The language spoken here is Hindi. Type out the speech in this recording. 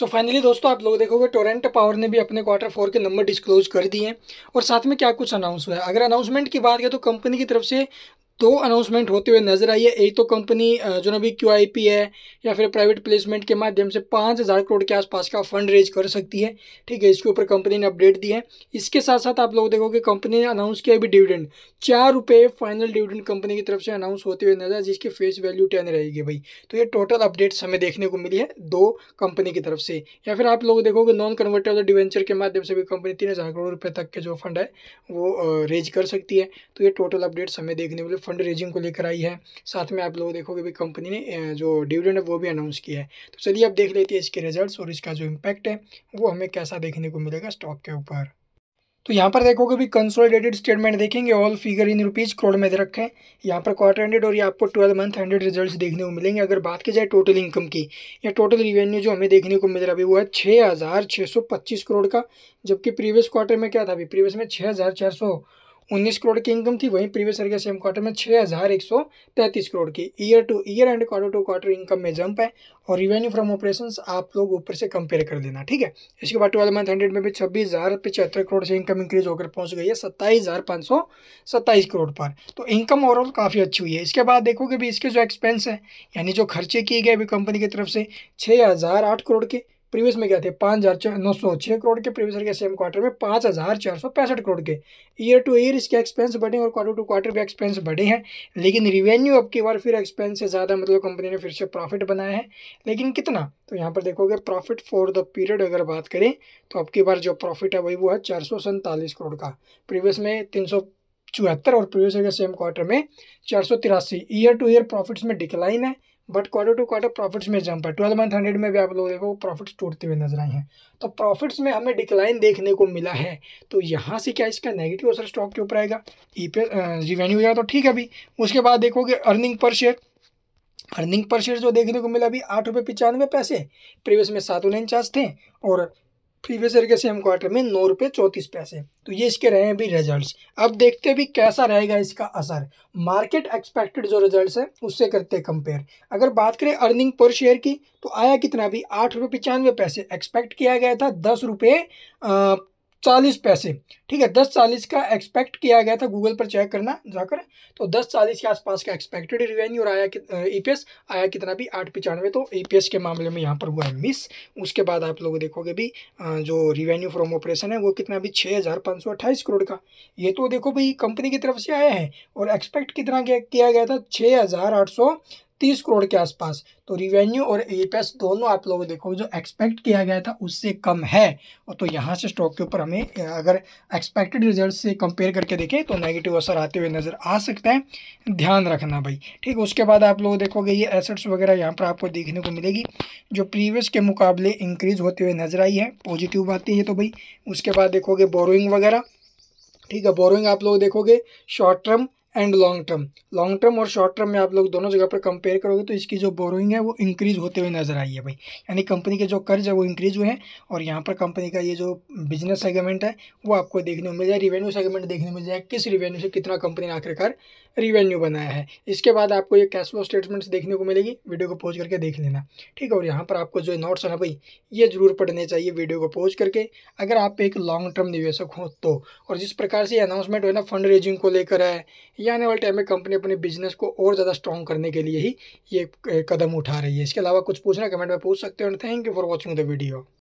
सो so फाइनली दोस्तों आप लोग देखोगे टोरेंट पावर ने भी अपने क्वार्टर फोर के नंबर डिस्क्लोज कर दिए हैं और साथ में क्या कुछ अनाउंस हुआ है अगर अनाउंसमेंट की बात करें तो कंपनी की तरफ से दो अनाउंसमेंट होते हुए नजर आई है एक तो कंपनी जो ना भी क्यू है या फिर प्राइवेट प्लेसमेंट के माध्यम से पाँच हज़ार करोड़ के आसपास का फंड रेज कर सकती है ठीक है इसके ऊपर कंपनी ने अपडेट दी है इसके साथ साथ आप लोग देखोगे कंपनी ने अनाउंस किया भी डिविडेंड चार रुपये फाइनल डिविडेंड कंपनी की तरफ से अनाउंस होते हुए नजर आए जिसकी फेस वैल्यू टेन रहेगी भाई तो ये टोटल अपडेट्स हमें देखने को मिली है दो कंपनी की तरफ से या फिर आप लोग देखोगे नॉन कन्वर्टेबल डिवेंचर के माध्यम से भी कंपनी तीन हज़ार करोड़ रुपये तक के जो फंड है वो रेज कर सकती है तो ये टोटल अपडेट्स हमें देखने को मिले फंड रेजिंग को लेकर आई है साथ में आप लोग देखोगे भी कंपनी ने जो डिविडेंड है वो भी अनाउंस किया है तो चलिए आप देख लेते हैं इसके रिजल्ट और इसका जो इम्पैक्ट है वो हमें कैसा देखने को मिलेगा स्टॉक के ऊपर तो यहाँ पर देखोगे भी कंसोलिडेटेड स्टेटमेंट देखेंगे all figure in rupees crore में रखे हैं यहाँ पर क्वार्टर हंड्रेड और ये आपको ट्वेल्व मंथ हंड्रेड रिजल्ट्स देखने को मिलेंगे अगर बात की जाए टोटल इनकम की या टोटल रिवेन्यू जो हमें देखने को मिल रहा है वो है छः हज़ार छः सौ पच्चीस करोड़ का जबकि प्रीवियस क्वार्टर में क्या था अभी प्रीवियस में छः उन्नीस करोड़ की इनकम थी वहीं प्रीवियस ईयर के सेम क्वार्टर में छः हज़ार एक सौ तैंतीस करोड़ की year to year and quarter to quarter income में जंप है और रिवेन्यू फ्रॉम ऑपरेशंस आप लोग ऊपर से कंपेयर कर देना ठीक है इसके बाद ट्वेल्व मंथ हंड्रेड में भी छब्बीस हज़ार पचहत्तर करोड़ से इनकम इंक्रीज होकर पहुंच गई है सत्ताईस हज़ार पाँच सौ सत्ताईस करोड़ पर तो इनकम ओवरऑल काफ़ी अच्छी हुई है इसके बाद कि भी इसके जो एक्सपेंस है यानी जो खर्चे किए गए अभी कंपनी की तरफ से छः हज़ार आठ करोड़ के प्रीवियस में क्या थे पाँच हज़ार नौ सौ छः करोड़ के प्रीवियस ईयर के सेम क्वार्टर में पाँच हज़ार चार सौ पैंसठ करोड़ के ईयर टू ईयर इसके एक्सपेंस बढ़े और क्वार्टर टू क्वार्टर भी एक्सपेंस बढ़े हैं लेकिन रिवेन्यू अब की बार फिर एक्सपेंस से ज़्यादा मतलब कंपनी ने फिर से प्रॉफिट बनाया है लेकिन कितना तो यहाँ पर देखोगे प्रॉफिट फॉर द पीरियड अगर बात करें तो अब की बार जो प्रॉफिट है वही वो है चार करोड़ का प्रीवियस में तीन चौहत्तर और प्रीवियस ईयर के सेम क्वार्टर में चार सौ तिरासी ईयर टू ईयर प्रॉफिट्स में डिक्लाइन है but quarter to quarter profits में जंप है ट्वेल्व मंथ हंड्रेड में भी आप लोग देखो प्रॉफिट्स टूटते हुए नजर आए हैं तो प्रॉफिट्स में हमें डिक्लाइन देखने को मिला है तो यहाँ से क्या इसका नेगेटिव असर स्टॉक के ऊपर आएगा ई पे रिवेन्यू तो ठीक है अभी उसके बाद देखोगे earning per share earning per share जो देखने को मिला अभी आठ रुपये पचानवे पैसे प्रीवियस में सात उनचास थे और प्रीवियस ईयर के सेम क्वार्टर में नौ रुपये चौंतीस पैसे तो ये इसके रहे भी रिजल्ट्स अब देखते भी कैसा रहेगा इसका असर मार्केट एक्सपेक्टेड जो रिजल्ट्स है उससे करते हैं कंपेयर अगर बात करें अर्निंग पर शेयर की तो आया कितना भी आठ रुपये पचानवे पैसे एक्सपेक्ट किया गया था दस रुपये चालीस पैसे ठीक है दस चालीस का एक्सपेक्ट किया गया था गूगल पर चेक करना जाकर तो दस चालीस के आसपास का एक्सपेक्टेड रिवेन्यू और आया ई पी e आया कितना भी आठ पचानवे तो ई e के मामले में यहाँ पर हुआ है मिस उसके बाद आप लोग देखोगे भी जो रिवेन्यू फ्रॉम ऑपरेशन है वो कितना भी छः हज़ार पाँच सौ अट्ठाईस करोड़ का ये तो देखो भाई कंपनी की तरफ से आया है और एक्सपेक्ट कितना किया गया था छः हज़ार आठ सौ तीस करोड़ के आसपास तो रिवेन्यू और ईपीएस e दोनों आप लोगों देखो जो एक्सपेक्ट किया गया था उससे कम है और तो यहाँ से स्टॉक के ऊपर हमें अगर एक्सपेक्टेड रिजल्ट से कंपेयर करके देखें तो नेगेटिव असर आते हुए नज़र आ सकता है ध्यान रखना भाई ठीक उसके बाद आप लोग देखोगे ये एसेट्स वगैरह यहाँ पर आपको देखने को मिलेगी जो प्रीवियस के मुकाबले इंक्रीज होते हुए नज़र आई है पॉजिटिव बातें ये तो भाई उसके बाद देखोगे बोरोइंग वगैरह ठीक है बोरोइंग आप लोग देखोगे short term and long term long term और शॉर्ट टर्म में आप लोग दोनों जगह पर कंपेयर करोगे तो इसकी जो बोरोइंग है वो इंक्रीज होते हुए नजर आई है भाई यानी कंपनी के जो कर्ज है वो इंक्रीज हुए हैं और यहाँ पर कंपनी का ये जो बिजनेस सेगमेंट है वो आपको देखने को मिल जाए रिवेन्यू सेगमेंट देखने को मिल जाए किस रिवेन्यू से कितना कंपनी ने आखिरकार रिवेन्यू बनाया है इसके बाद आपको ये कैश फ्लो स्टेटमेंट्स देखने को मिलेगी वीडियो को पोज करके देख लेना ठीक है और यहाँ पर आपको जो नोट्स है ना भाई ये जरूर पढ़ने चाहिए वीडियो को पोज करके अगर आप एक लॉन्ग टर्म निवेशक हो तो और जिस प्रकार से अनाउंसमेंट हुआ ना फंड रेजिंग को लेकर है ये आने वाले टाइम में कंपनी अपने बिजनेस को और ज़्यादा स्ट्रॉन्ग करने के लिए ही ये कदम उठा रही है इसके अलावा कुछ पूछना कमेंट में पूछ सकते हो thank you for watching the video